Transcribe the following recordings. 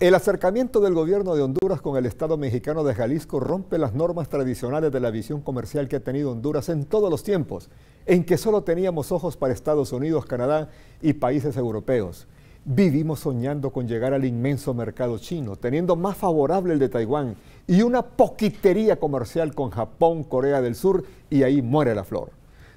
El acercamiento del gobierno de Honduras con el Estado mexicano de Jalisco rompe las normas tradicionales de la visión comercial que ha tenido Honduras en todos los tiempos, en que solo teníamos ojos para Estados Unidos, Canadá y países europeos. Vivimos soñando con llegar al inmenso mercado chino, teniendo más favorable el de Taiwán y una poquitería comercial con Japón, Corea del Sur, y ahí muere la flor.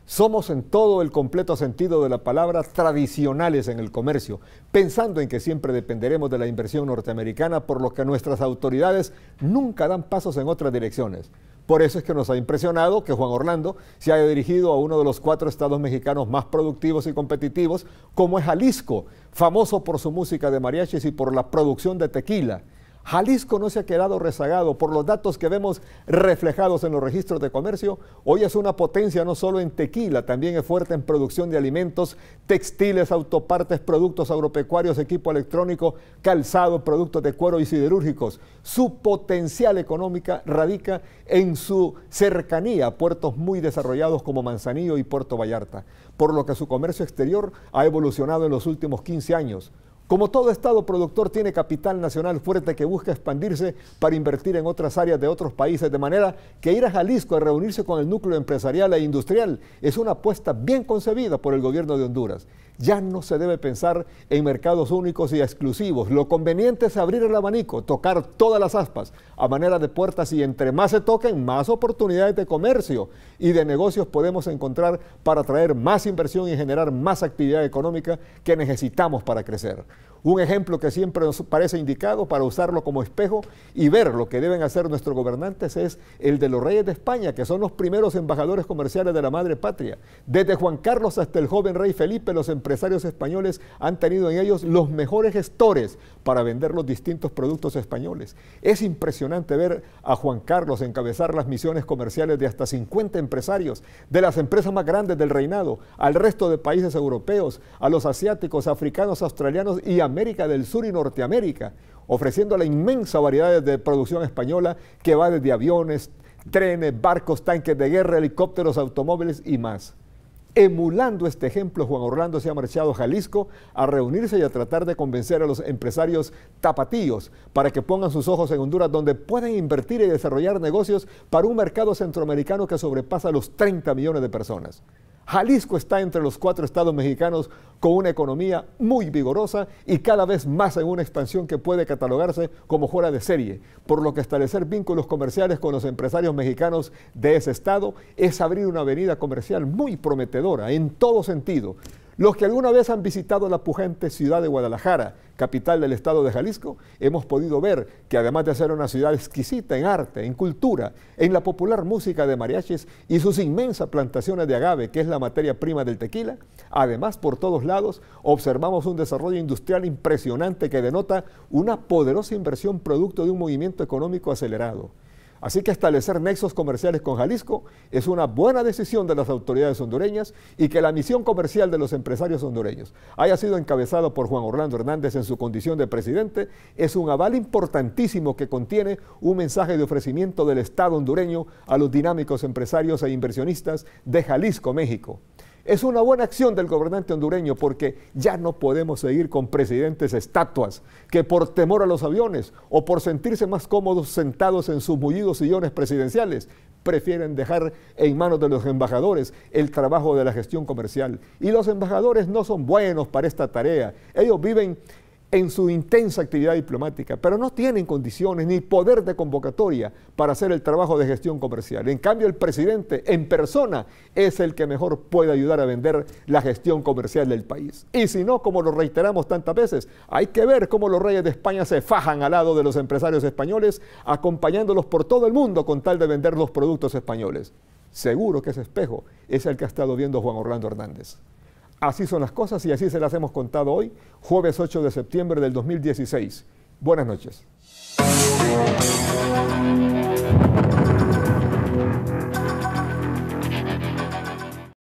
Somos en todo el completo sentido de la palabra tradicionales en el comercio, pensando en que siempre dependeremos de la inversión norteamericana, por lo que nuestras autoridades nunca dan pasos en otras direcciones. Por eso es que nos ha impresionado que Juan Orlando se haya dirigido a uno de los cuatro estados mexicanos más productivos y competitivos, como es Jalisco, famoso por su música de mariachis y por la producción de tequila. Jalisco no se ha quedado rezagado por los datos que vemos reflejados en los registros de comercio. Hoy es una potencia no solo en tequila, también es fuerte en producción de alimentos, textiles, autopartes, productos agropecuarios, equipo electrónico, calzado, productos de cuero y siderúrgicos. Su potencial económica radica en su cercanía a puertos muy desarrollados como Manzanillo y Puerto Vallarta, por lo que su comercio exterior ha evolucionado en los últimos 15 años. Como todo Estado productor tiene capital nacional fuerte que busca expandirse para invertir en otras áreas de otros países, de manera que ir a Jalisco a reunirse con el núcleo empresarial e industrial es una apuesta bien concebida por el gobierno de Honduras. Ya no se debe pensar en mercados únicos y exclusivos. Lo conveniente es abrir el abanico, tocar todas las aspas a manera de puertas y entre más se toquen, más oportunidades de comercio y de negocios podemos encontrar para atraer más inversión y generar más actividad económica que necesitamos para crecer. Un ejemplo que siempre nos parece indicado para usarlo como espejo y ver lo que deben hacer nuestros gobernantes es el de los reyes de España, que son los primeros embajadores comerciales de la madre patria. Desde Juan Carlos hasta el joven rey Felipe, los empresarios españoles han tenido en ellos los mejores gestores para vender los distintos productos españoles. Es impresionante ver a Juan Carlos encabezar las misiones comerciales de hasta 50 empresarios, de las empresas más grandes del reinado, al resto de países europeos, a los asiáticos, africanos, australianos y América del Sur y Norteamérica, ofreciendo la inmensa variedad de producción española que va desde aviones, trenes, barcos, tanques de guerra, helicópteros, automóviles y más. Emulando este ejemplo, Juan Orlando se ha marchado a Jalisco a reunirse y a tratar de convencer a los empresarios tapatíos para que pongan sus ojos en Honduras, donde pueden invertir y desarrollar negocios para un mercado centroamericano que sobrepasa los 30 millones de personas. Jalisco está entre los cuatro estados mexicanos con una economía muy vigorosa y cada vez más en una expansión que puede catalogarse como fuera de serie, por lo que establecer vínculos comerciales con los empresarios mexicanos de ese estado es abrir una avenida comercial muy prometedora en todo sentido. Los que alguna vez han visitado la pujante ciudad de Guadalajara, capital del estado de Jalisco, hemos podido ver que además de ser una ciudad exquisita en arte, en cultura, en la popular música de mariachis y sus inmensas plantaciones de agave, que es la materia prima del tequila, además por todos lados observamos un desarrollo industrial impresionante que denota una poderosa inversión producto de un movimiento económico acelerado. Así que establecer nexos comerciales con Jalisco es una buena decisión de las autoridades hondureñas y que la misión comercial de los empresarios hondureños haya sido encabezado por Juan Orlando Hernández en su condición de presidente es un aval importantísimo que contiene un mensaje de ofrecimiento del Estado hondureño a los dinámicos empresarios e inversionistas de Jalisco, México. Es una buena acción del gobernante hondureño porque ya no podemos seguir con presidentes estatuas que por temor a los aviones o por sentirse más cómodos sentados en sus mullidos sillones presidenciales prefieren dejar en manos de los embajadores el trabajo de la gestión comercial. Y los embajadores no son buenos para esta tarea. Ellos viven en su intensa actividad diplomática, pero no tienen condiciones ni poder de convocatoria para hacer el trabajo de gestión comercial. En cambio, el presidente en persona es el que mejor puede ayudar a vender la gestión comercial del país. Y si no, como lo reiteramos tantas veces, hay que ver cómo los reyes de España se fajan al lado de los empresarios españoles, acompañándolos por todo el mundo con tal de vender los productos españoles. Seguro que ese espejo es el que ha estado viendo Juan Orlando Hernández. Así son las cosas y así se las hemos contado hoy, jueves 8 de septiembre del 2016. Buenas noches.